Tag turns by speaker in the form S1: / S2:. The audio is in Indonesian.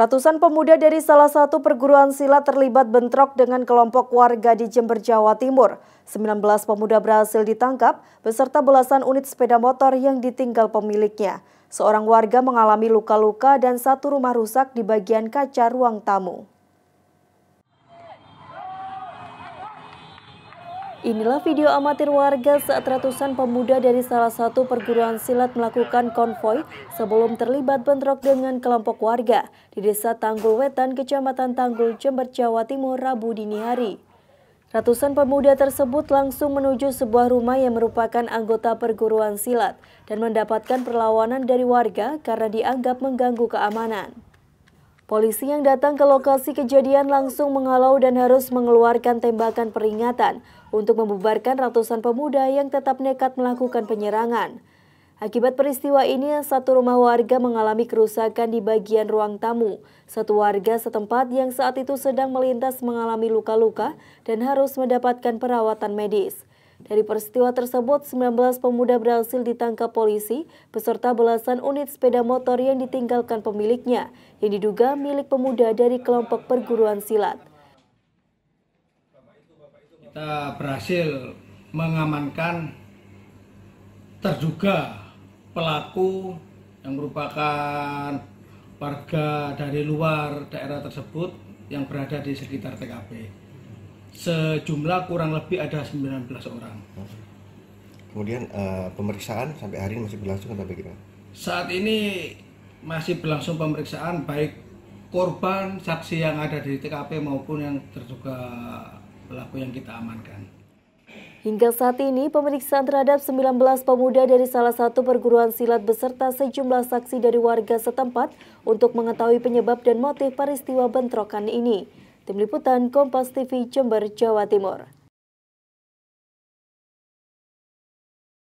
S1: Ratusan pemuda dari salah satu perguruan silat terlibat bentrok dengan kelompok warga di Jember, Jawa Timur. 19 pemuda berhasil ditangkap beserta belasan unit sepeda motor yang ditinggal pemiliknya. Seorang warga mengalami luka-luka dan satu rumah rusak di bagian kaca ruang tamu. Inilah video amatir warga saat ratusan pemuda dari salah satu perguruan silat melakukan konvoi sebelum terlibat bentrok dengan kelompok warga di Desa Tanggul Wetan, Kecamatan Tanggul, Jember, Jawa Timur, Rabu dini hari. Ratusan pemuda tersebut langsung menuju sebuah rumah yang merupakan anggota perguruan silat dan mendapatkan perlawanan dari warga karena dianggap mengganggu keamanan. Polisi yang datang ke lokasi kejadian langsung menghalau dan harus mengeluarkan tembakan peringatan untuk membubarkan ratusan pemuda yang tetap nekat melakukan penyerangan. Akibat peristiwa ini, satu rumah warga mengalami kerusakan di bagian ruang tamu. Satu warga setempat yang saat itu sedang melintas mengalami luka-luka dan harus mendapatkan perawatan medis. Dari peristiwa tersebut, 19 pemuda berhasil ditangkap polisi beserta belasan unit sepeda motor yang ditinggalkan pemiliknya yang diduga milik pemuda dari kelompok perguruan silat.
S2: Kita berhasil mengamankan terduga pelaku yang merupakan warga dari luar daerah tersebut yang berada di sekitar TKP sejumlah kurang lebih ada 19 orang. Kemudian uh, pemeriksaan sampai hari ini masih berlangsung atau bagaimana? Saat ini masih berlangsung pemeriksaan baik korban, saksi yang ada di TKP maupun yang terduga pelaku yang kita amankan.
S1: Hingga saat ini, pemeriksaan terhadap 19 pemuda dari salah satu perguruan silat beserta sejumlah saksi dari warga setempat untuk mengetahui penyebab dan motif peristiwa bentrokan ini. Tim Liputan Kompas TV Jember, Jawa Timur.